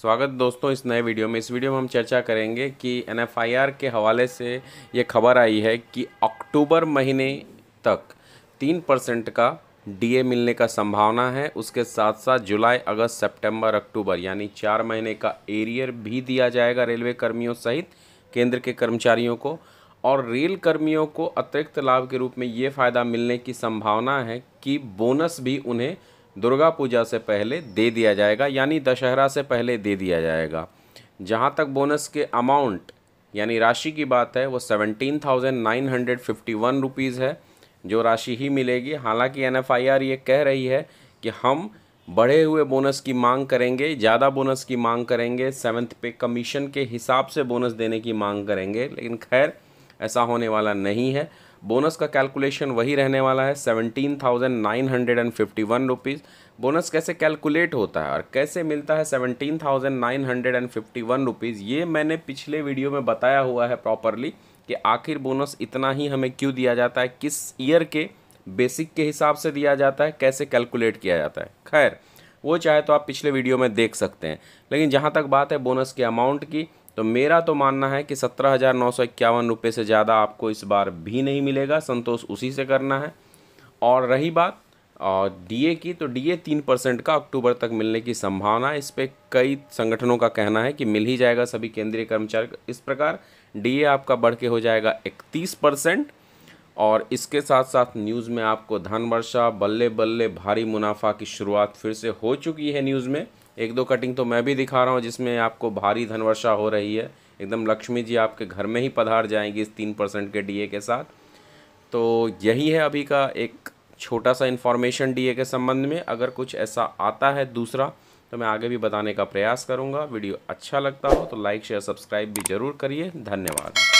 स्वागत दोस्तों इस नए वीडियो में इस वीडियो में हम चर्चा करेंगे कि एन के हवाले से ये खबर आई है कि अक्टूबर महीने तक तीन परसेंट का डीए मिलने का संभावना है उसके साथ साथ जुलाई अगस्त सितंबर अक्टूबर यानी चार महीने का एरियर भी दिया जाएगा रेलवे कर्मियों सहित केंद्र के कर्मचारियों को और रेल कर्मियों को अतिरिक्त लाभ के रूप में ये फ़ायदा मिलने की संभावना है कि बोनस भी उन्हें दुर्गा पूजा से पहले दे दिया जाएगा यानी दशहरा से पहले दे दिया जाएगा जहाँ तक बोनस के अमाउंट यानी राशि की बात है वो seventeen thousand nine hundred fifty one rupees है जो राशि ही मिलेगी हालांकि एन एफ आई आर ये कह रही है कि हम बढ़े हुए बोनस की मांग करेंगे ज़्यादा बोनस की मांग करेंगे सेवन्थ पे कमीशन के हिसाब से बोनस देने की मांग करेंगे लेकिन खैर ऐसा होने वाला नहीं है बोनस का कैलकुलेशन वही रहने वाला है seventeen thousand nine hundred and fifty one rupees bonus कैसे कैलकुलेट होता है और कैसे मिलता है seventeen thousand nine hundred and fifty one rupees ये मैंने पिछले वीडियो में बताया हुआ है प्रॉपरली कि आखिर बोनस इतना ही हमें क्यों दिया जाता है किस ईयर के बेसिक के हिसाब से दिया जाता है कैसे कैलकुलेट किया जाता है खैर वो चाहे तो आप पिछले वीडियो में देख सकते हैं लेकिन जहाँ तक बात है बोनस के अमाउंट की तो मेरा तो मानना है कि सत्रह हज़ार नौ सौ इक्यावन रुपये से ज़्यादा आपको इस बार भी नहीं मिलेगा संतोष उसी से करना है और रही बात और डीए की तो डीए तीन परसेंट का अक्टूबर तक मिलने की संभावना इस पर कई संगठनों का कहना है कि मिल ही जाएगा सभी केंद्रीय कर्मचारी इस प्रकार डीए आपका बढ़ के हो जाएगा इकतीस परसेंट और इसके साथ साथ न्यूज़ में आपको धन वर्षा बल्ले बल्ले भारी मुनाफा की शुरुआत फिर से हो चुकी है न्यूज़ में एक दो कटिंग तो मैं भी दिखा रहा हूँ जिसमें आपको भारी धनवर्षा हो रही है एकदम लक्ष्मी जी आपके घर में ही पधार जाएंगी इस तीन परसेंट के डीए के साथ तो यही है अभी का एक छोटा सा इन्फॉर्मेशन डीए के संबंध में अगर कुछ ऐसा आता है दूसरा तो मैं आगे भी बताने का प्रयास करूँगा वीडियो अच्छा लगता हो तो लाइक शेयर सब्सक्राइब भी ज़रूर करिए धन्यवाद